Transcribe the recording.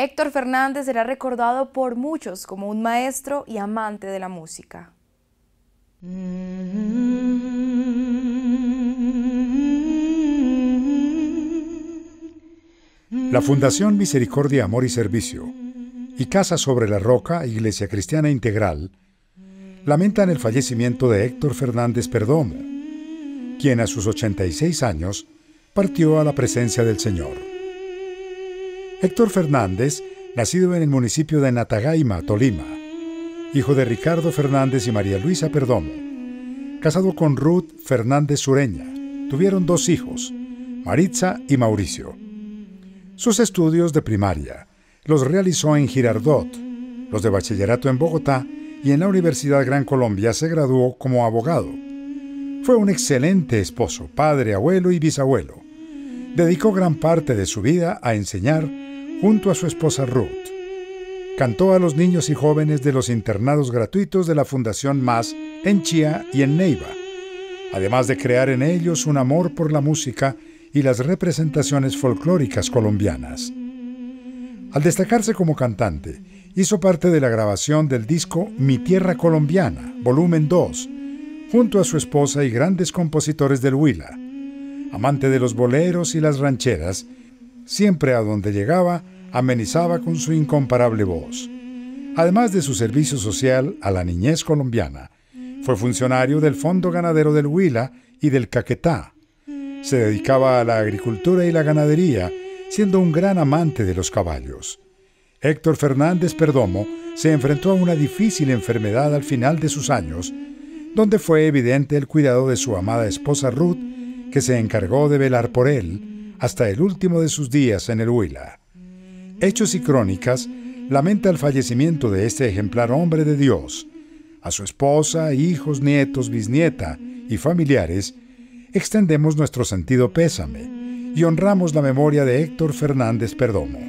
Héctor Fernández será recordado por muchos como un maestro y amante de la música. La Fundación Misericordia, Amor y Servicio y Casa sobre la Roca, Iglesia Cristiana Integral, lamentan el fallecimiento de Héctor Fernández Perdomo, quien a sus 86 años partió a la presencia del Señor. Héctor Fernández, nacido en el municipio de Natagaima, Tolima, hijo de Ricardo Fernández y María Luisa Perdomo, casado con Ruth Fernández Sureña, tuvieron dos hijos, Maritza y Mauricio. Sus estudios de primaria los realizó en Girardot, los de bachillerato en Bogotá y en la Universidad Gran Colombia se graduó como abogado. Fue un excelente esposo, padre, abuelo y bisabuelo dedicó gran parte de su vida a enseñar junto a su esposa Ruth. Cantó a los niños y jóvenes de los internados gratuitos de la Fundación Más en Chía y en Neiva, además de crear en ellos un amor por la música y las representaciones folclóricas colombianas. Al destacarse como cantante, hizo parte de la grabación del disco Mi Tierra Colombiana, volumen 2, junto a su esposa y grandes compositores del Huila, amante de los boleros y las rancheras, siempre a donde llegaba amenizaba con su incomparable voz. Además de su servicio social a la niñez colombiana, fue funcionario del Fondo Ganadero del Huila y del Caquetá. Se dedicaba a la agricultura y la ganadería, siendo un gran amante de los caballos. Héctor Fernández Perdomo se enfrentó a una difícil enfermedad al final de sus años, donde fue evidente el cuidado de su amada esposa Ruth que se encargó de velar por él hasta el último de sus días en el Huila. Hechos y Crónicas lamenta el fallecimiento de este ejemplar hombre de Dios. A su esposa, hijos, nietos, bisnieta y familiares, extendemos nuestro sentido pésame y honramos la memoria de Héctor Fernández Perdomo.